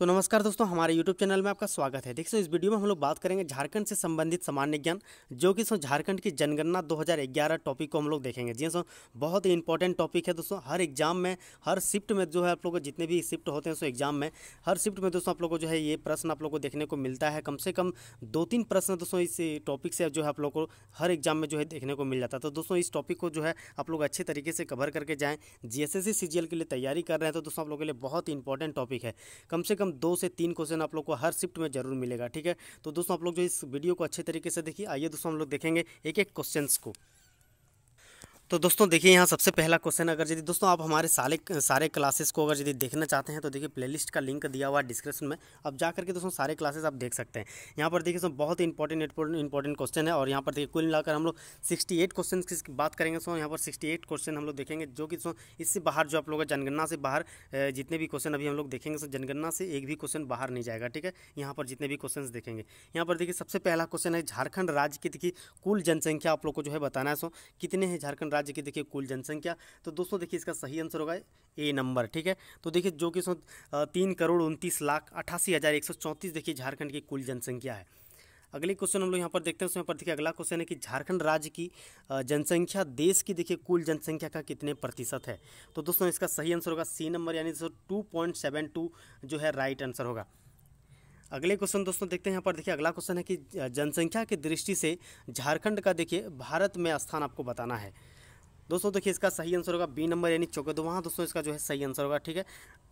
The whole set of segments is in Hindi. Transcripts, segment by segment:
तो नमस्कार दोस्तों हमारे YouTube चैनल में आपका स्वागत है देखिए इस वीडियो में हम लोग बात करेंगे झारखंड से संबंधित सामान्य ज्ञान जो कि सो झारखंड की जनगणना 2011 टॉपिक को हम लोग देखेंगे जी हाँ, सो बहुत ही इंपॉर्टेंट टॉपिक है दोस्तों हर एग्जाम में हर शिफ्ट में जो है आप लोग जितने भी शिफ्ट होते हैं सो एग्जाम में हर शिफ्ट में दोस्तों आप लोग को जो है ये प्रश्न आप लोग को देखने को मिलता है कम से कम दो तीन प्रश्न दोस्तों इस टॉपिक से जो है आप लोग को हर एग्जाम में जो है देखने को मिल जाता है तो दोस्तों इस टॉपिक को जो है आप लोग अच्छे तरीके से कवर करके जाएँ जी एस के लिए तैयारी कर रहे हैं तो दोस्तों आप लोगों के लिए बहुत ही इंपॉर्टेंट टॉपिक है कम से कम कम दो से तीन क्वेश्चन आप लोग को हर शिफ्ट में जरूर मिलेगा ठीक है तो दोस्तों आप लोग जो इस वीडियो को अच्छे तरीके से देखिए आइए दोस्तों हम लोग देखेंगे एक एक क्वेश्चन को तो दोस्तों देखिए यहाँ सबसे पहला क्वेश्चन अगर यदि दोस्तों आप हमारे सारे सारे क्लासेस को अगर यदि देखना चाहते हैं तो देखिए प्लेलिस्ट का लिंक दिया हुआ है डिस्क्रिप्शन में अब जा करके दोस्तों सारे क्लासेस आप देख सकते हैं यहाँ पर देखिए दोस्तों बहुत ही इंपॉर्टेंट इंपॉर्टेंट क्वेश्चन है और यहाँ पर देखिए कुल मिलाकर हम लोग सिक्सटी एट क्वेश्चन की बात करेंगे सो यहाँ पर सिक्सटी एट क्वेश्चन हम लोग देखेंगे जो कि दोस्तों इससे बाहर जो आप लोग जनगणना से बाहर जितने भी क्वेश्चन अभी हम लोग देखेंगे सो जनगणना से एक भी क्वेश्चन बाहर नहीं जाएगा ठीक है यहाँ पर जितने भी क्वेश्चन देखेंगे यहाँ पर देखिए सबसे पहला क्वेश्चन है झारखंड राज्य की देखिए कुल जनसंख्या आप लोग को जो है बताना है सो कितने हैं झारखंड राज्य राज्य की देखिए कुल जनसंख्या तो दोस्तों देखिए इसका सही आंसर होगा ए नंबर ठीक है तो देखिए जो कि इसमें तीन करोड़ उनतीस लाख अठासी हज़ार एक सौ चौंतीस देखिए झारखंड की कुल जनसंख्या है अगले क्वेश्चन हम लोग यहाँ पर देखते हैं उसमें पर देखिए अगला क्वेश्चन है कि झारखंड राज्य की जनसंख्या देश की देखिए कुल जनसंख्या का कितने प्रतिशत है तो दोस्तों इसका सही आंसर होगा सी नंबर यानी टू पॉइंट टू जो है राइट आंसर होगा अगले क्वेश्चन दोस्तों देखते हैं यहाँ पर देखिए अगला क्वेश्चन है कि जनसंख्या की दृष्टि से झारखंड का देखिए भारत में स्थान आपको बताना है दोस्तों देखिए इसका सही आंसर होगा बी नंबर यानी चौके वहाँ दोस्तों इसका जो है सही आंसर होगा ठीक है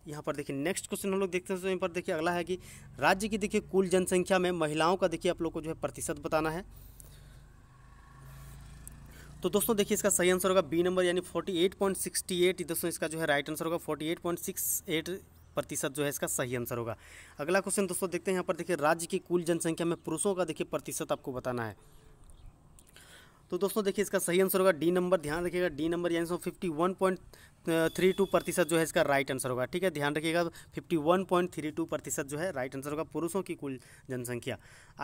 यहाँ पर देखिए नेक्स्ट क्वेश्चन हम लोग देखते हैं तो यहाँ पर देखिए अगला है कि राज्य की देखिए कुल जनसंख्या में महिलाओं का देखिए आप लोग को जो है प्रतिशत बताना है तो दोस्तों देखिए इसका सही आंसर होगा बी नंबर यानी 48.68 दोस्तों इसका जो है राइट आंसर होगा 48.68 प्रतिशत जो है इसका सही आंसर होगा अगला क्वेश्चन दोस्तों देखते हैं यहाँ पर देखिए राज्य की कुल जनसंख्या में पुरुषों का देखिए प्रतिशत आपको बताना है तो दोस्तों देखिए इसका सही आंसर होगा डी नंबर ध्यान रखिएगा डी नंबर यानी so fifty one point three two प्रतिशत जो है इसका राइट आंसर होगा ठीक है ध्यान रखिएगा fifty one point three two प्रतिशत जो है राइट आंसर होगा पुरुषों की कुल जनसंख्या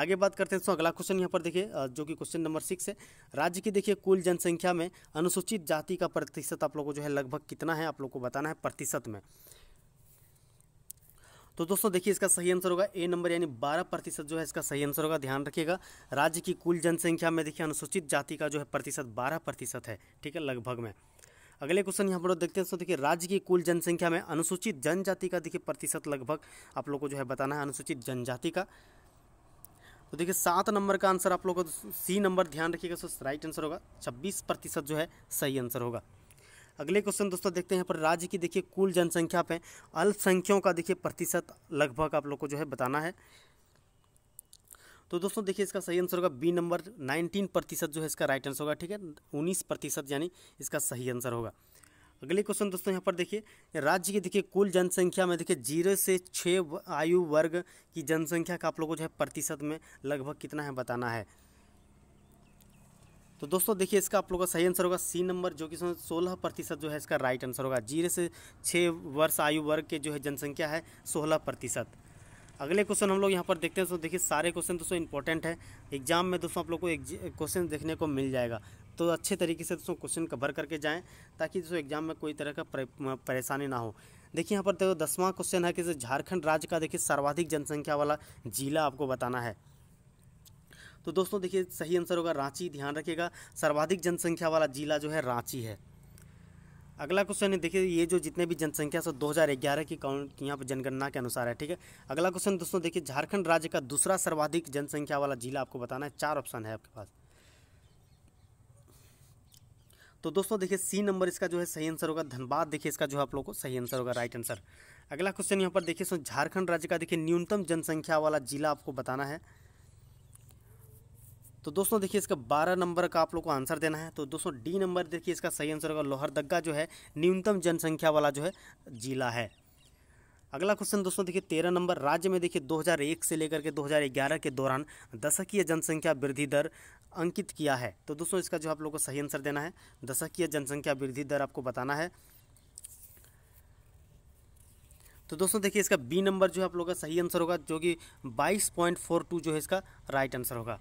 आगे बात करते हैं दोस्तों अगला क्वेश्चन यहाँ पर देखिए जो कि क्वेश्चन नंबर सिक्स है राज्य की देखिए कुल जनसंख्या में अनुसूचित जाति का प्रतिशत आप लोग को जो है लगभग कितना है आप लोग को बताना है प्रतिशत में तो दोस्तों देखिए इसका सही आंसर होगा ए नंबर यानी बारह प्रतिशत जो है इसका सही आंसर होगा ध्यान रखिएगा राज्य की कुल जनसंख्या में देखिए अनुसूचित जाति का जो है प्रतिशत बारह प्रतिशत है ठीक है लगभग में अगले क्वेश्चन यहाँ पर देखते हैं तो देखिए राज्य की कुल जनसंख्या में अनुसूचित जनजाति का देखिए प्रतिशत लगभग आप लोग को जो है बताना है अनुसूचित जनजाति का तो देखिए सात नंबर का आंसर आप लोग को सी नंबर ध्यान रखिएगा सो राइट आंसर होगा छब्बीस प्रतिशत जो है सही आंसर होगा अगले क्वेश्चन दोस्तों देखते हैं यहाँ पर राज्य की देखिए कुल जनसंख्या पे अल्पसंख्यकों का देखिए प्रतिशत लगभग आप लोग को जो है बताना है तो दोस्तों देखिए इसका सही आंसर होगा बी नंबर नाइनटीन प्रतिशत जो है इसका राइट आंसर होगा ठीक है उन्नीस प्रतिशत यानी इसका सही आंसर होगा अगले क्वेश्चन दोस्तों यहाँ पर देखिए राज्य की देखिए कुल जनसंख्या में देखिए जीरो से छः आयु वर्ग की जनसंख्या का आप लोग को जो है प्रतिशत में लगभग कितना है बताना है तो दोस्तों देखिए इसका आप लोगों का सही आंसर होगा सी नंबर जो कि सोलह प्रतिशत जो है इसका राइट आंसर होगा जीरो से छः वर्ष आयु वर्ग के जो है जनसंख्या है सोलह प्रतिशत अगले क्वेश्चन हम लोग यहाँ पर देखते हैं तो देखिए सारे क्वेश्चन दोस्तों इंपॉर्टेंट है एग्जाम में दोस्तों आप लोग को क्वेश्चन देखने को मिल जाएगा तो अच्छे तरीके से दोस्तों क्वेश्चन कवर करके जाएँ ताकि दोस्तों एग्जाम में कोई तरह का परेशानी ना हो देखिए यहाँ पर देखो दसवां क्वेश्चन है कि झारखंड राज्य का देखिए सर्वाधिक जनसंख्या वाला जिला आपको बताना है तो दोस्तों देखिए सही आंसर होगा रांची ध्यान रखिएगा सर्वाधिक जनसंख्या वाला जिला जो है रांची है अगला क्वेश्चन है देखिए ये जो जितने भी जनसंख्या हजार 2011 की काउंट यहाँ पर जनगणना के अनुसार है ठीक है अगला क्वेश्चन दोस्तों देखिए झारखंड राज्य का दूसरा सर्वाधिक जनसंख्या वाला जिला आपको बताना है चार ऑप्शन है आपके पास तो दोस्तों देखिए सी नंबर इसका जो है सही आंसर होगा धनबाद देखिए इसका जो है आप लोगों को सही आंसर होगा राइट आंसर अगला क्वेश्चन यहाँ पर देखिए सो झारखंड राज्य का देखिए न्यूनतम जनसंख्या वाला जिला आपको बताना है तो दोस्तों देखिए इसका 12 नंबर का आप लोग को आंसर देना है तो दोस्तों डी नंबर देखिए इसका सही आंसर होगा लोहरदग्गा जो है न्यूनतम जनसंख्या वाला जो है जिला है अगला क्वेश्चन दोस्तों देखिए तेरह नंबर राज्य में देखिए 2001 से लेकर के 2011 के दौरान दशकीय जनसंख्या वृद्धि दर अंकित किया है तो दोस्तों इसका जो आप लोग को सही आंसर देना है दशकीय जनसंख्या वृद्धि दर आपको बताना है तो दोस्तों देखिए इसका बी नंबर जो है आप लोग का सही आंसर होगा जो कि 22.42 जो है इसका राइट आंसर होगा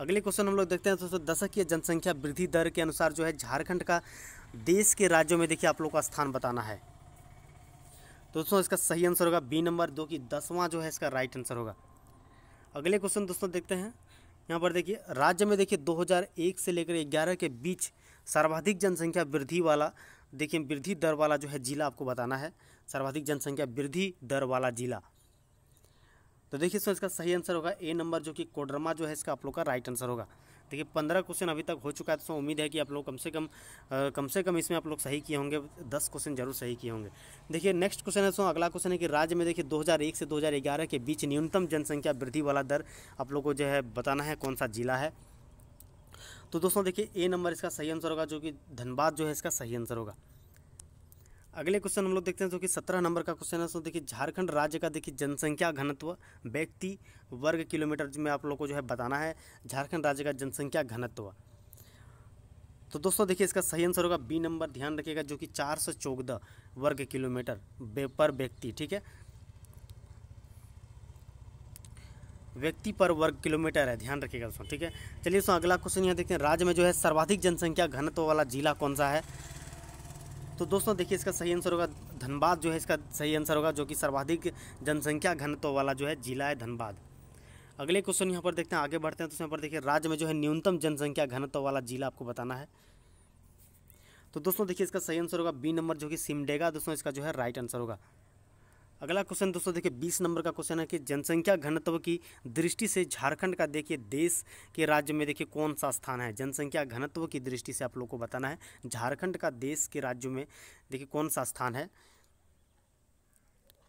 अगले क्वेश्चन हम लोग देखते हैं दोस्तों दशक की जनसंख्या वृद्धि दर के अनुसार जो है झारखंड का देश के राज्यों में देखिए आप लोग का स्थान बताना है दोस्तों इसका सही आंसर होगा बी नंबर दो की दसवां जो है इसका राइट आंसर होगा अगले क्वेश्चन दोस्तों देखते हैं यहाँ पर देखिए राज्य में देखिए 2001 से लेकर 11 के बीच सर्वाधिक जनसंख्या वृद्धि वाला देखिए वृद्धि दर वाला जो है जिला आपको बताना है सर्वाधिक जनसंख्या वृद्धि दर वाला जिला तो देखिए इसमें इसका सही आंसर होगा ए नंबर जो कि कोडरमा जो है इसका आप लोग का राइट आंसर होगा देखिए पंद्रह क्वेश्चन अभी तक हो चुका है तो उम्मीद है कि आप लोग कम से कम आ, कम से कम इसमें आप लोग सही किए होंगे दस क्वेश्चन जरूर सही किए होंगे देखिए नेक्स्ट क्वेश्चन है सो तो अगला क्वेश्चन है कि राज्य में देखिए 2001 से 2011 के बीच न्यूनतम जनसंख्या वृद्धि वाला दर आप लोग को जो है बताना है कौन सा जिला है तो दोस्तों देखिए ए नंबर इसका सही आंसर होगा जो कि धनबाद जो है इसका सही आंसर होगा अगले क्वेश्चन हम लोग देखते हैं जो कि सत्रह नंबर का क्वेश्चन है सो देखिए झारखंड राज्य का देखिए जनसंख्या घनत्व व्यक्ति वर्ग किलोमीटर में आप लोग को जो है बताना है झारखंड राज्य का जनसंख्या घनत्व तो दोस्तों देखिए इसका सही आंसर होगा बी नंबर ध्यान रखिएगा जो कि चार सौ चौदह वर्ग किलोमीटर पर व्यक्ति ठीक है व्यक्ति पर वर्ग किलोमीटर है ध्यान रखिएगा दोस्तों ठीक है चलिए दोस्तों अगला क्वेश्चन यहाँ देखते हैं राज्य में जो है सर्वाधिक जनसंख्या घनत्व वाला जिला कौन सा है तो दोस्तों देखिए इसका सही आंसर होगा धनबाद जो है इसका सही आंसर होगा जो कि सर्वाधिक जनसंख्या घनत्व वाला जो है जिला है धनबाद अगले क्वेश्चन यहाँ पर देखते हैं आगे बढ़ते हैं तो यहाँ पर देखिए राज्य में जो है न्यूनतम जनसंख्या घनत्व वाला जिला आपको बताना है तो दोस्तों देखिए इसका सही आंसर होगा बी नंबर जो कि सिमडेगा दोस्तों इसका जो है राइट आंसर होगा अगला क्वेश्चन दोस्तों देखिए बीस नंबर का क्वेश्चन है कि जनसंख्या घनत्व की दृष्टि से झारखंड का देखिए देश के राज्य में देखिए कौन सा स्थान है जनसंख्या घनत्व की दृष्टि से आप लोग को बताना है झारखंड का देश के राज्यों में देखिए कौन सा स्थान है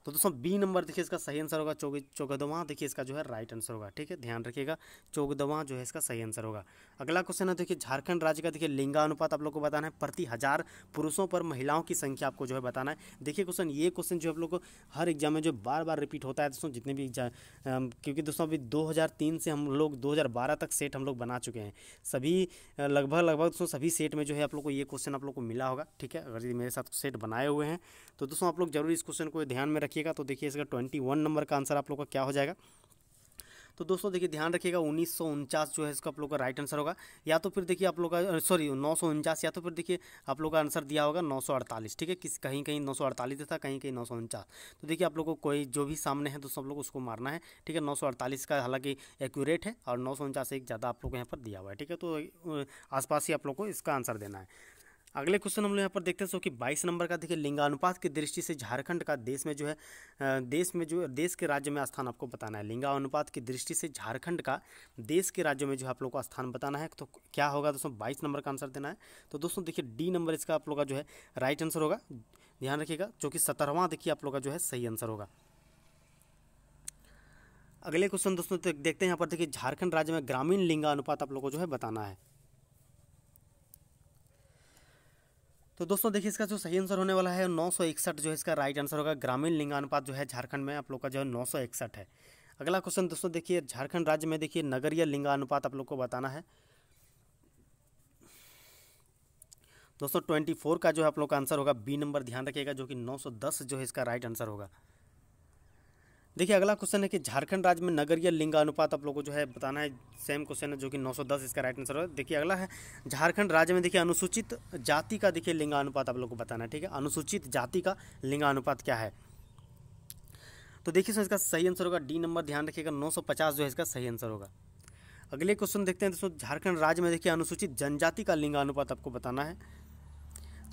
तो दोस्तों बी नंबर देखिए इसका सही आंसर होगा चौक चौकदवा देखिए इसका जो है राइट आंसर होगा ठीक है ध्यान रखिएगा चौकदवा जो है इसका सही आंसर होगा अगला क्वेश्चन है देखिए झारखंड राज्य का देखिए लिंगानुपात आप लोग को बताना है प्रति हज़ार पुरुषों पर महिलाओं की संख्या आपको जो है बताना है देखिए क्वेश्चन ये क्वेश्चन जो आप लोग को हर एग्जाम में जो बार बार रिपीट होता है दोस्तों जितने भी एग्जाम क्योंकि दोस्तों अभी दो से हम लोग दो तक सेट हम लोग बना चुके हैं सभी लगभग लगभग दोस्तों सभी सेट में जो है आप लोग को ये क्वेश्चन आप लोग को मिला होगा ठीक है अगर मेरे साथ सेट बनाए हुए हैं तो दोस्तों आप लोग जरूर इस क्वेश्चन को ध्यान में रखें रखिएगा तो देखिए इसका ट्वेंटी वन नंबर का आंसर आप लोग का क्या हो जाएगा तो दोस्तों देखिए ध्यान रखिएगा उन्नीस जो है इसका आप लोग का राइट आंसर होगा या तो फिर देखिए आप लोग का सॉरी नौ या तो फिर देखिए आप लोग का आंसर दिया होगा 948 ठीक है किस कहीं कहीं 948 था कहीं कहीं नौ तो देखिए आप लोग को कोई जो भी सामने है तो सब लोग उसको मारना है ठीक है 948 का हालांकि एक्यूरेट है और नौ एक ज़्यादा आप लोग को यहाँ पर दिया हुआ है ठीक है तो आसपास ही आप लोग को इसका आंसर देना है अगले क्वेश्चन हम लोग यहाँ पर देखते हैं सो कि 22 नंबर का देखिए लिंगानुपात की दृष्टि से झारखंड का देश में जो है देश में जो देश के राज्य में स्थान आपको बताना है लिंगानुपात की दृष्टि से झारखंड का देश के राज्यों में जो है आप लोग को स्थान बताना है तो क्या होगा दोस्तों बाईस नंबर का आंसर देना है तो दोस्तों देखिए डी नंबर इसका आप लोग का जो है राइट आंसर होगा ध्यान रखिएगा जो कि सत्रहवां देखिए आप लोग का जो है सही आंसर होगा अगले क्वेश्चन दोस्तों देखते हैं यहाँ पर देखिए झारखंड राज्य में ग्रामीण लिंगानुपात आप लोग को जो है बताना है तो दोस्तों देखिए इसका जो सही आंसर होने वाला है नौ सौ इकसठ जो है इसका राइट आंसर होगा ग्रामीण लिंगानुपात जो है झारखंड में आप लोग का जो है नौ सौ इकसठ है अगला क्वेश्चन दोस्तों देखिए झारखंड राज्य में देखिए नगरीय लिंगानुपात आप लोग को बताना है दोस्तों ट्वेंटी फोर का जो है आप लोग का आंसर होगा बी नंबर ध्यान रखिएगा जो कि नौ सौ दस जो है इसका राइट आंसर होगा देखिए अगला क्वेश्चन है कि झारखंड राज्य में नगरीय लिंग अनुपात आप लोगों को जो है बताना है सेम क्वेश्चन है जो कि 910 इसका राइट आंसर है देखिए अगला है झारखंड राज्य में देखिए अनुसूचित जाति का देखिए लिंगानुपात आप लोग को बताना है ठीक है अनुसूचित जाति का लिंगानुपात क्या है तो देखिए सर इसका सही आंसर होगा डी नंबर ध्यान रखिएगा नौ जो है इसका सही आंसर होगा अगले क्वेश्चन देखते हैं दोस्तों झारखंड राज्य में देखिए अनुसूचित जनजाति का लिंगानुपात आपको बताना है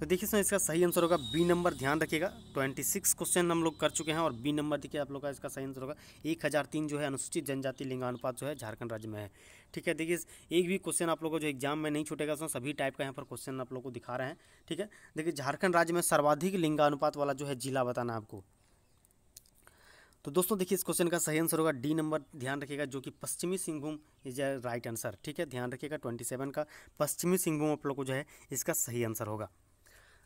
तो देखिए सर इसका सही आंसर होगा बी नंबर ध्यान रखिएगा ट्वेंटी सिक्स क्वेश्चन हम लोग कर चुके हैं और बी नंबर देखिए आप लोग का इसका सही आंसर होगा एक हज़ार तीन जो है अनुसूचित जनजाति लिंगानुपात जो है झारखंड राज्य में है ठीक है देखिए एक भी क्वेश्चन आप लोगों को जो एग्जाम में नहीं छूटेगा उसमें सभी टाइप का यहाँ पर क्वेश्चन आप लोग को दिखा रहे हैं ठीक है देखिए झारखंड राज्य में सर्वाधिक लिंगानुपात वाला जो है जिला बताना आपको तो दोस्तों देखिए इस क्वेश्चन का सही आंसर होगा डी नंबर ध्यान रखिएगा जो कि पश्चिमी सिंहभूम इज राइट आंसर ठीक है ध्यान रखिएगा ट्वेंटी सेवन का पश्चिमी सिंहभूम आप लोग को जो है इसका सही आंसर होगा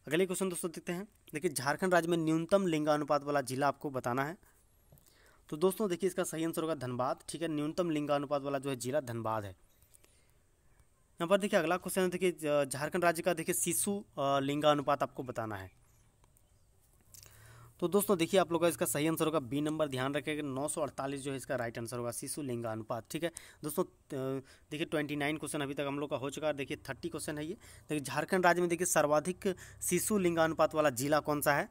अगले क्वेश्चन दोस्तों देखते हैं देखिए झारखंड राज्य में न्यूनतम लिंगानुपात वाला जिला आपको बताना है तो दोस्तों देखिए इसका सही आंसर होगा धनबाद ठीक है न्यूनतम लिंगानुपात वाला जो है जिला धनबाद है यहाँ पर देखिए अगला क्वेश्चन देखिए झारखंड राज्य का देखिए शिशु लिंगानुपात आपको बताना है तो दोस्तों देखिए आप लोग का इसका सही आंसर होगा बी नंबर ध्यान रखेगा अड़तालीस जो है इसका राइट आंसर होगा शिशु लिंगा अनुपात ठीक है दोस्तों देखिए 29 क्वेश्चन अभी तक हम लोग का हो चुका है देखिए 30 क्वेश्चन है ये देखिए झारखंड राज्य में देखिए सर्वाधिक शिशु लिंगानुपात वाला जिला कौन सा है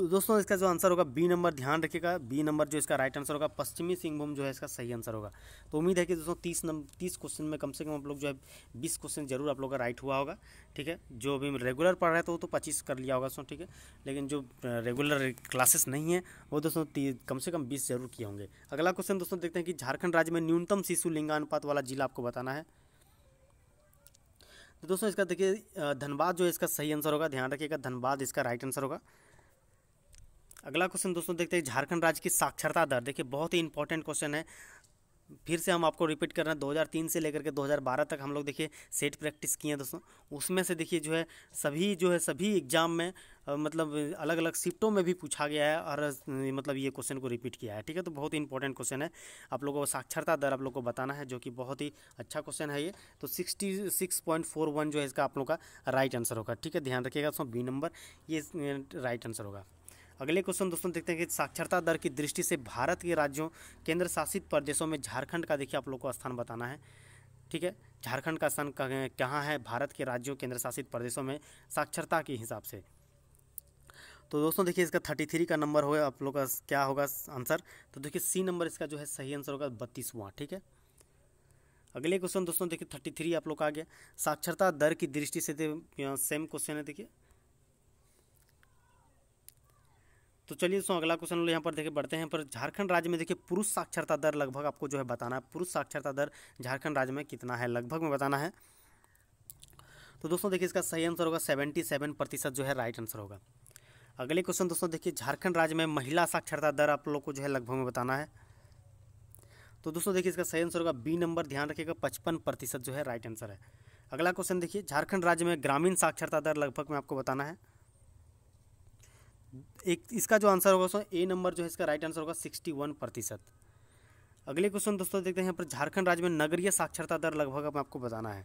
तो दोस्तों इसका जो आंसर होगा बी नंबर ध्यान रखिएगा बी नंबर जो इसका राइट आंसर होगा पश्चिमी सिंहभूम जो है इसका सही आंसर होगा तो उम्मीद है कि दोस्तों तीस नंबर तीस क्वेश्चन में कम से कम आप लोग जो है बीस क्वेश्चन जरूर आप लोग का राइट हुआ होगा ठीक है जो भी रेगुलर पढ़ रहे थे वो तो पच्चीस कर लिया होगा दोस्तों ठीक है लेकिन जो रेगुलर क्लासेस नहीं है वो दोस्तों कम से कम बीस जरूर किए होंगे अगला क्वेश्चन दोस्तों देखते हैं कि झारखंड राज्य में न्यूनतम शिशु लिंगानुपात वाला जिला आपको बताना है तो दोस्तों इसका देखिए धनबाद जो है इसका सही आंसर होगा ध्यान रखिएगा धनबाद इसका राइट आंसर होगा अगला क्वेश्चन दोस्तों देखते हैं झारखंड राज्य की साक्षरता दर देखिए बहुत ही इंपॉर्टेंट क्वेश्चन है फिर से हम आपको रिपीट कर रहे हैं 2003 से लेकर के 2012 तक हम लोग देखिए सेट प्रैक्टिस किए हैं दोस्तों उसमें से देखिए जो है सभी जो है सभी एग्जाम में मतलब अलग अलग शिफ्टों में भी पूछा गया है और मतलब ये क्वेश्चन को रिपीट किया है ठीक है तो बहुत ही इंपॉर्टेंट क्वेश्चन है आप लोगों को साक्षरता दर आप लोग को बताना है जो कि बहुत ही अच्छा क्वेश्चन है ये तो sixty six point four one जो है इसका आप लोगों का राइट आंसर होगा ठीक है ध्यान रखिएगा दोस्तों बी नंबर ये राइट आंसर होगा अगले क्वेश्चन दोस्तों देखते हैं कि साक्षरता दर की दृष्टि से भारत के राज्यों केंद्र शासित प्रदेशों में झारखंड का देखिए आप लोग को स्थान बताना है ठीक है झारखंड का स्थान कहाँ है भारत के राज्यों केंद्र शासित प्रदेशों में साक्षरता के हिसाब से तो दोस्तों देखिए इसका थर्टी थ्री का नंबर होगा आप लोग का क्या होगा आंसर तो देखिए सी नंबर इसका जो है सही आंसर होगा बत्तीसवां ठीक है अगले क्वेश्चन दोस्तों देखिए थर्टी थ्री आप लोग का आ गया साक्षरता दर की दृष्टि से सेम तो, क्वेश्चन है देखिए तो चलिए दोस्तों अगला क्वेश्चन लोग यहाँ पर देखिए बढ़ते हैं पर झारखंड राज्य में देखिए पुरुष साक्षरता दर लगभग आपको जो है बताना है पुरुष साक्षरता दर झारखंड राज्य में कितना है लगभग में बताना है तो दोस्तों देखिए इसका सही आंसर होगा सेवेंटी सेवन प्रतिशत जो है राइट आंसर होगा अगले क्वेश्चन दोस्तों देखिए झारखंड राज्य में महिला साक्षरता दर आप लोग को जो है लगभग में बताना है तो दोस्तों देखिए इसका सही आंसर होगा बी नंबर ध्यान रखिएगा पचपन प्रतिशत जो है राइट आंसर है अगला क्वेश्चन देखिए झारखंड राज्य में ग्रामीण साक्षरता दर लगभग में आपको बताना है एक इसका जो आंसर होगा दोस्तों ए नंबर जो है इसका राइट आंसर होगा सिक्सटी वन प्रतिशत अगले क्वेश्चन दोस्तों देखते हैं यहाँ पर झारखंड राज्य में नगरीय साक्षरता दर लगभग अब आपको बताना है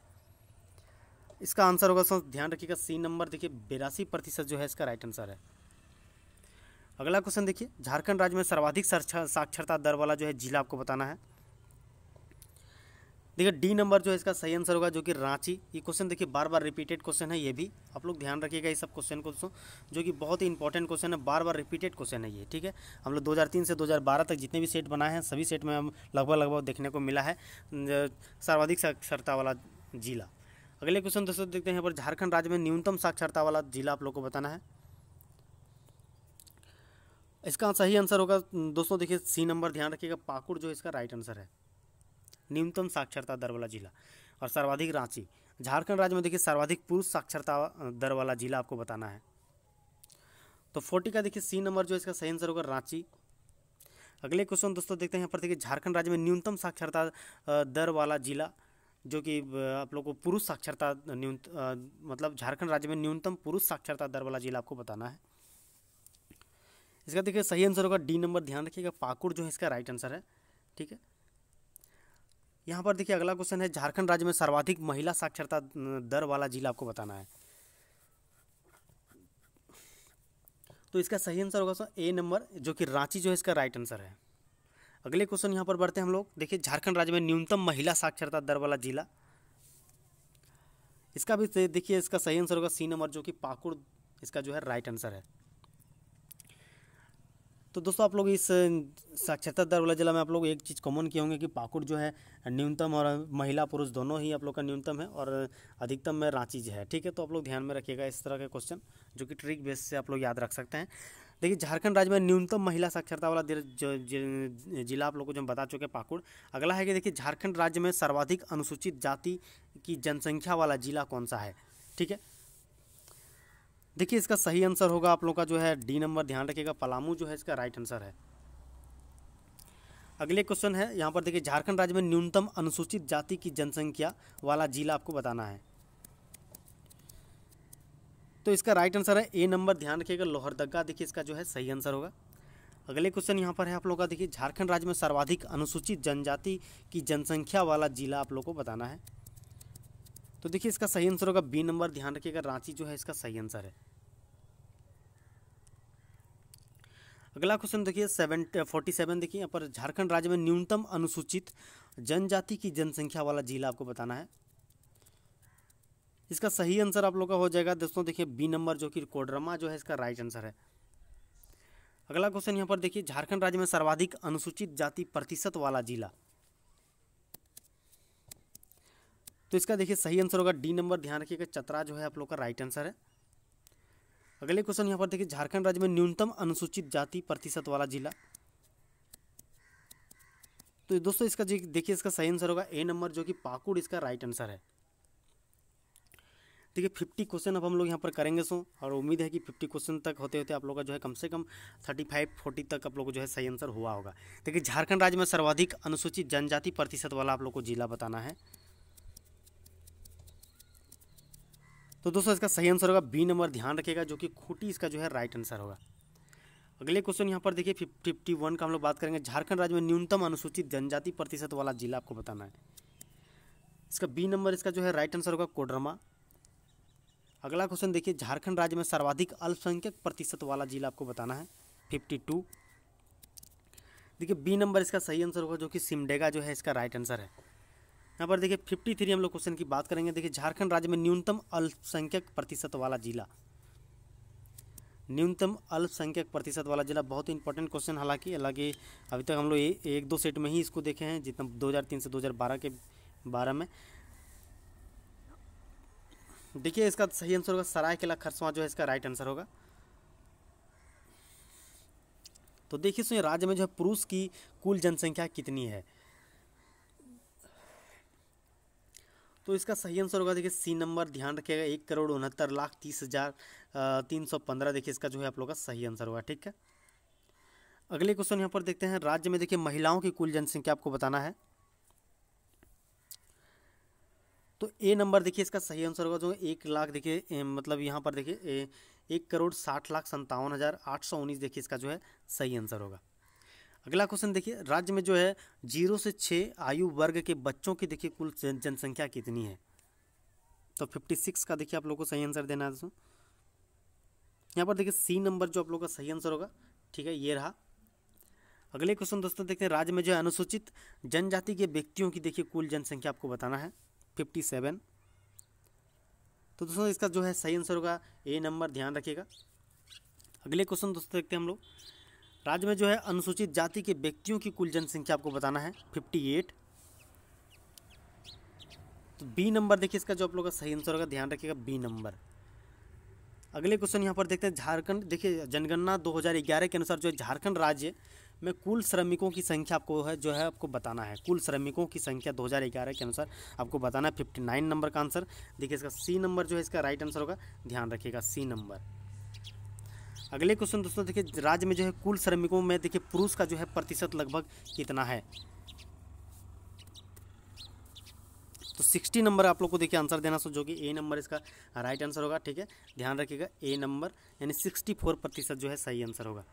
इसका आंसर होगा दोस्तों ध्यान रखिएगा सी नंबर देखिए बेरासी प्रतिशत जो है इसका राइट आंसर है अगला क्वेश्चन देखिए झारखंड राज्य में सर्वाधिक साक्षरता दर वाला जो है जिला आपको बताना है देखिए डी नंबर जो है इसका सही आंसर होगा जो कि रांची ये क्वेश्चन देखिए बार बार रिपीटेड क्वेश्चन है ये भी आप लोग ध्यान रखिएगा इस सब क्वेश्चन को दोस्तों जो कि बहुत ही इंपॉर्टेंट क्वेश्चन है बार बार रिपीटेड क्वेश्चन है ये ठीक है हम लोग 2003 से 2012 तक जितने भी सेट बनाए हैं सभी सेट में हम लगभग लगभग देखने को मिला है सर्वाधिक साक्षरता वाला जिला अगले क्वेश्चन दोस्तों देखते हैं यहाँ पर झारखंड राज्य में न्यूनतम साक्षरता वाला जिला आप लोग को बताना है इसका सही आंसर होगा दोस्तों देखिए सी नंबर ध्यान रखिएगा पाकुड़ जो इसका राइट आंसर है न्यूनतम साक्षरता दर वाला जिला और सर्वाधिक रांची झारखंड राज्य में देखिए सर्वाधिक पुरुष साक्षरता दर वाला जिला आपको बताना है तो फोर्टी का देखिए सी नंबर जो इसका सही आंसर होगा रांची अगले क्वेश्चन दोस्तों देखते हैं यहाँ पर देखिए झारखंड राज्य में न्यूनतम साक्षरता दर वाला जिला जो कि आप लोग को पुरुष साक्षरता न्यून मतलब झारखंड राज्य में न्यूनतम पुरुष साक्षरता दर वाला जिला आपको बताना है इसका देखिए सही आंसर होगा डी नंबर ध्यान रखिएगा पाकुड़ जो है इसका राइट आंसर है ठीक है यहाँ पर देखिए अगला क्वेश्चन है झारखंड राज्य में सर्वाधिक महिला साक्षरता दर वाला जिला आपको बताना है तो इसका सही आंसर होगा ए नंबर जो कि रांची जो है इसका राइट आंसर है अगले क्वेश्चन यहाँ पर बढ़ते हैं हम लोग देखिए झारखंड राज्य में न्यूनतम महिला साक्षरता दर वाला जिला इसका भी देखिए इसका सही आंसर होगा सी नंबर जो कि पाकुड़ इसका जो है राइट आंसर है तो दोस्तों आप लोग इस साक्षरता दर वाला जिला में आप लोग एक चीज़ कॉमन किए होंगे कि पाकुड़ जो है न्यूनतम और महिला पुरुष दोनों ही आप लोग का न्यूनतम है और अधिकतम में रांची जो है ठीक है तो आप लोग ध्यान में रखिएगा इस तरह के क्वेश्चन जो कि ट्रिक बेस से आप लोग याद रख सकते हैं देखिए झारखंड राज्य में न्यूनतम महिला साक्षरता वाला जो जिला आप लोग को जो हम बता चुके हैं पाकुड़ अगला है कि देखिए झारखंड राज्य में सर्वाधिक अनुसूचित जाति की जनसंख्या वाला जिला कौन सा है ठीक है देखिए इसका सही आंसर होगा आप लोग का जो है डी नंबर ध्यान रखिएगा पलामू जो है इसका राइट आंसर है अगले क्वेश्चन है यहाँ पर देखिए झारखंड राज्य में न्यूनतम अनुसूचित जाति की जनसंख्या वाला जिला आपको बताना है तो इसका राइट आंसर है ए नंबर ध्यान रखिएगा लोहरदगा देखिए इसका जो है सही आंसर होगा अगले क्वेश्चन यहाँ पर है आप लोग का देखिए झारखंड राज्य में सर्वाधिक अनुसूचित जनजाति की जनसंख्या वाला जिला आप लोग को बताना है तो देखिए इसका सही आंसर होगा बी नंबर ध्यान रखिएगा रांची जो है इसका सही आंसर है अगला क्वेश्चन देखिए सेवन फोर्टी सेवन देखिए यहाँ पर झारखंड राज्य में न्यूनतम अनुसूचित जनजाति की जनसंख्या वाला जिला आपको बताना है इसका सही आंसर आप लोग का हो जाएगा दोस्तों देखिए बी नंबर जो कि कोडरमा जो है इसका राइट आंसर है अगला क्वेश्चन यहाँ पर देखिए झारखंड राज्य में सर्वाधिक अनुसूचित जाति प्रतिशत वाला जिला तो इसका देखिए सही आंसर होगा डी नंबर ध्यान रखिएगा चतरा जो है आप लोग का राइट आंसर है अगले क्वेश्चन यहाँ पर देखिए झारखंड राज्य में न्यूनतम अनुसूचित जाति प्रतिशत वाला जिला तो दोस्तों इसका देखिए इसका सही आंसर होगा ए नंबर जो कि पाकुड़ इसका राइट आंसर है देखिए फिफ्टी क्वेश्चन अब हम लोग यहाँ पर करेंगे सो और उम्मीद है कि फिफ्टी क्वेश्चन तक होते होते आप लोग का जो है कम से कम थर्टी फाइव फोर्टी तक आप लोग को जो है सही आंसर हुआ होगा देखिए झारखंड राज्य में सर्वाधिक अनुसूचित जनजाति प्रतिशत वाला आप लोग को जिला बताना है तो दोस्तों इसका सही आंसर होगा बी नंबर ध्यान रखिएगा जो कि खूटी इसका जो है राइट आंसर होगा अगले क्वेश्चन यहाँ पर देखिए फिफ्टी वन का हम लोग बात करेंगे झारखंड राज्य में न्यूनतम अनुसूचित जनजाति प्रतिशत वाला जिला आपको बताना है इसका बी नंबर इसका जो है राइट आंसर होगा कोडरमा अगला क्वेश्चन देखिए झारखंड राज्य में सर्वाधिक अल्पसंख्यक प्रतिशत वाला जिला आपको बताना है फिफ्टी टू देखिए बी नंबर इसका सही आंसर होगा जो कि सिमडेगा जो है इसका राइट आंसर है यहाँ पर देखिए फिफ्टी थ्री हम लोग क्वेश्चन की बात करेंगे देखिए झारखंड राज्य में न्यूनतम अल्पसंख्यक प्रतिशत वाला जिला न्यूनतम अल्पसंख्यक प्रतिशत वाला जिला बहुत ही इंपॉर्टेंट क्वेश्चन हालांकि हालांकि अभी तक हम लोग एक दो सेट में ही इसको देखे हैं जितना 2003 से 2012 के बारह में देखिए इसका सही आंसर होगा सरायकेला खरसवा जो है इसका राइट आंसर होगा तो देखिए सुनिए राज्य में जो है पुरुष की कुल जनसंख्या कितनी है तो इसका सही आंसर होगा देखिए सी नंबर ध्यान रखिएगा एक करोड़ उनहत्तर लाख तीस हज़ार तीन सौ पंद्रह देखिए इसका जो है आप लोग का सही आंसर होगा ठीक है अगले क्वेश्चन यहाँ पर देखते हैं राज्य में देखिए महिलाओं की कुल जनसंख्या आपको बताना है तो ए नंबर देखिए इसका सही आंसर होगा जो एक लाख देखिए मतलब यहाँ पर देखिए एक करोड़ साठ लाख संतावन हज़ार आठ सौ उन्नीस देखिए इसका जो है सही आंसर होगा अगला क्वेश्चन देखिए राज्य में जो है जीरो से छः आयु वर्ग के बच्चों की देखिए कुल जनसंख्या कितनी है तो फिफ्टी सिक्स का देखिए आप लोगों को सही आंसर देना है दोस्तों यहाँ पर देखिए सी नंबर जो आप लोग का सही आंसर होगा ठीक है ये रहा अगले क्वेश्चन दोस्तों देखते हैं राज्य में जो है अनुसूचित जनजाति के व्यक्तियों की देखिए कुल जनसंख्या आपको बताना है फिफ्टी सेवन तो दोस्तों इसका जो है सही आंसर होगा ए नंबर ध्यान रखिएगा अगले क्वेश्चन दोस्तों देखते हैं हम लोग राज्य में जो है अनुसूचित जाति के व्यक्तियों की कुल जनसंख्या आपको बताना है 58 तो बी नंबर देखिए इसका जो आप लोग का सही आंसर होगा ध्यान रखिएगा बी नंबर अगले क्वेश्चन यहाँ पर देखते हैं झारखंड देखिए जनगणना 2011 के अनुसार जो है झारखंड राज्य में कुल श्रमिकों की संख्या आपको है जो है आपको बताना है कुल श्रमिकों की संख्या 2011 के अनुसार आपको बताना है 59 नंबर का आंसर देखिए इसका सी नंबर जो है इसका राइट आंसर होगा ध्यान रखिएगा सी नंबर अगले क्वेश्चन दोस्तों देखिए राज्य में जो है कुल श्रमिकों में देखिए पुरुष का जो है प्रतिशत लगभग कितना है तो सिक्सटी नंबर आप लोग को देखिए आंसर देना जो कि ए नंबर इसका राइट आंसर होगा ठीक है ध्यान रखिएगा ए नंबर यानी सिक्सटी फोर प्रतिशत जो है सही आंसर होगा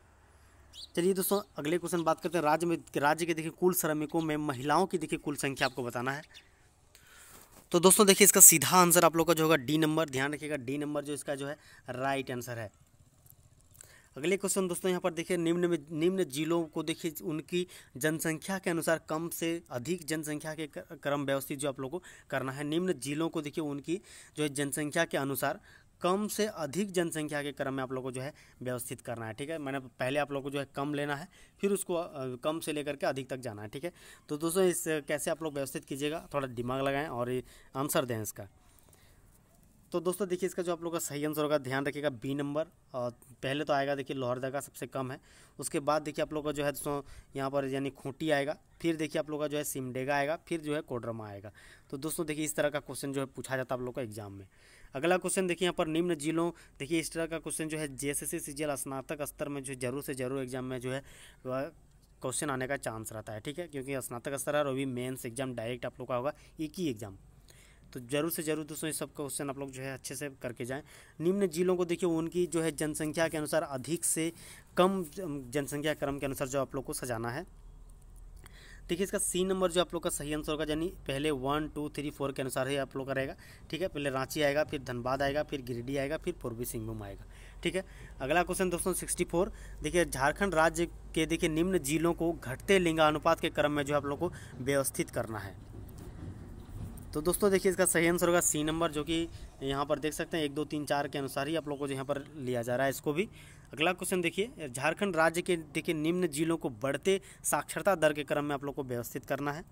चलिए दोस्तों अगले क्वेश्चन बात करते हैं राज्य में राज्य के देखिए कुल श्रमिकों में महिलाओं की देखिए कुल संख्या आपको बताना है तो दोस्तों देखिए इसका सीधा आंसर आप लोग का जो होगा डी नंबर ध्यान रखिएगा डी नंबर जो इसका जो है राइट आंसर है अगले क्वेश्चन दोस्तों यहाँ पर देखिए निम्न में निम्न जिलों को देखिए उनकी जनसंख्या के अनुसार कम से अधिक जनसंख्या के क्रम व्यवस्थित जो आप लोगों को करना है निम्न जिलों को देखिए उनकी जो है जनसंख्या के अनुसार कम से अधिक जनसंख्या के क्रम में आप लोग को जो है व्यवस्थित करना है ठीक है मैंने पहले आप लोग को जो है कम लेना है फिर उसको कम से लेकर के अधिक तक जाना है ठीक है तो दोस्तों इस कैसे आप लोग व्यवस्थित कीजिएगा थोड़ा दिमाग लगाएं और आंसर दें इसका तो दोस्तों देखिए इसका जो आप लोग का सही आंसर होगा ध्यान रखिएगा बी नंबर पहले तो आएगा देखिए लोहरदगा सबसे कम है उसके बाद देखिए आप लोग का जो है दोस्तों यहाँ पर यानी खूंटी आएगा फिर देखिए आप लोग का जो है सिमडेगा आएगा फिर जो है कोडरमा आएगा तो दोस्तों देखिए इस तरह का क्वेश्चन जो है पूछा जाता है आप लोग का एग्जाम में अगला क्वेश्चन देखिए यहाँ पर निम्न जिलों देखिए इस तरह का क्वेश्चन जो है जे एस स्नातक स्तर में जो जरूर से जरूर एग्जाम में जो है क्वेश्चन आने का चांस रहता है ठीक है क्योंकि स्नातक स्तर है और अभी मेन्स एग्जाम डायरेक्ट आप लोग का होगा एक ही एग्जाम तो ज़रूर से ज़रूर दोस्तों ये सब क्वेश्चन आप लोग जो है अच्छे से करके जाएँ निम्न जिलों को देखिए उनकी जो है जनसंख्या के अनुसार अधिक से कम जनसंख्या क्रम के अनुसार जो आप लोग को सजाना है ठीक है इसका सी नंबर जो आप लोग का सही आंसर होगा यानी पहले वन टू थ्री फोर के अनुसार ही आप लोग का रहेगा ठीक है पहले रांची आएगा फिर धनबाद आएगा फिर गिरिडीह आएगा फिर पूर्वी सिंहभूम आएगा ठीक है अगला क्वेश्चन दोस्तों सिक्सटी फोर देखिए झारखंड राज्य के देखिए निम्न जिलों को घटते लिंगानुपात के क्रम में जो आप लोग को व्यवस्थित करना है तो दोस्तों देखिए इसका सही आंसर होगा सी नंबर जो कि यहाँ पर देख सकते हैं एक दो तीन चार के अनुसार ही आप लोगों को यहाँ पर लिया जा रहा है इसको भी अगला क्वेश्चन देखिए झारखंड राज्य के देखिए निम्न जिलों को बढ़ते साक्षरता दर के क्रम में आप लोग को व्यवस्थित करना है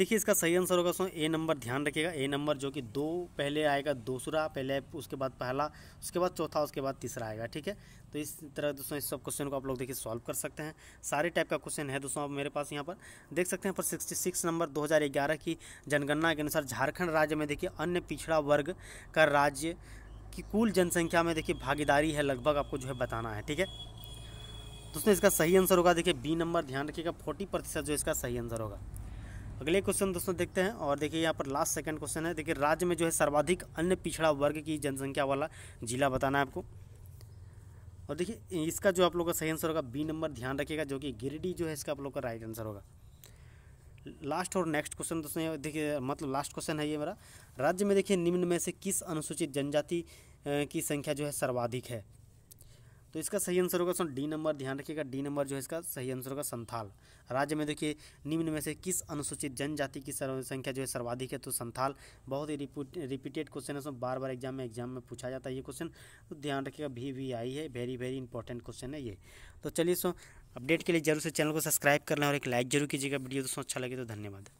देखिए इसका सही आंसर होगा सो ए नंबर ध्यान रखिएगा ए नंबर जो कि दो पहले आएगा दूसरा पहले उसके बाद पहला उसके बाद चौथा उसके बाद तीसरा आएगा ठीक है तो इस तरह दोस्तों इस सब क्वेश्चन को आप लोग देखिए सॉल्व कर सकते हैं सारे टाइप का क्वेश्चन है दोस्तों आप मेरे पास यहाँ पर देख सकते हैं पर सिक्सटी सिक्स नंबर दो हज़ार ग्यारह की जनगणना के अनुसार झारखंड राज्य में देखिए अन्य पिछड़ा वर्ग का राज्य की कुल जनसंख्या में देखिए भागीदारी है लगभग आपको जो है बताना है ठीक है दोस्तों इसका सही आंसर होगा देखिए बी नंबर ध्यान रखिएगा फोर्टी प्रतिशत जो इसका सही आंसर होगा अगले क्वेश्चन दोस्तों देखते हैं और देखिए यहाँ पर लास्ट सेकंड क्वेश्चन है देखिए राज्य में जो है सर्वाधिक अन्य पिछड़ा वर्ग की जनसंख्या वाला जिला बताना है आपको और देखिए इसका जो आप लोग का सही आंसर होगा बी नंबर ध्यान रखिएगा जो कि गिरिडीह जो है इसका आप लोग का राइट आंसर होगा लास्ट और नेक्स्ट क्वेश्चन दोस्तों देखिए मतलब लास्ट क्वेश्चन है ये मेरा राज्य में देखिए निम्न में से किस अनुसूचित जनजाति की संख्या जो है सर्वाधिक है तो इसका सही आंसर होगा डी नंबर ध्यान रखिएगा डी नंबर जो है इसका सही आंसर होगा संथाल राज्य में देखिए निम्न में से किस अनुसूचित जनजाति की संख्या जो है सर्वाधिक है तो संथाल बहुत ही रिपीटेड क्वेश्चन है बार बार एग्जाम में एग्जाम में पूछा जाता है ये क्वेश्चन तो ध्यान रखिएगा भी वी आई है वेरी वेरी इंपॉर्टेंट क्वेश्चन है ये तो चलिए सो अपडेट के लिए जरूर से चैनल को सब्सक्राइब कर लें और एक लाइक जरूर कीजिएगा वीडियो दोस्तों अच्छा लगे तो धन्यवाद